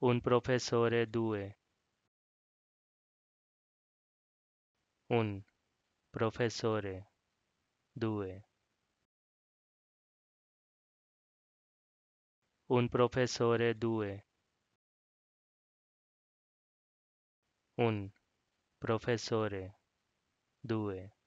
Un professore due. Un professore due. Un professore due. Un professore due.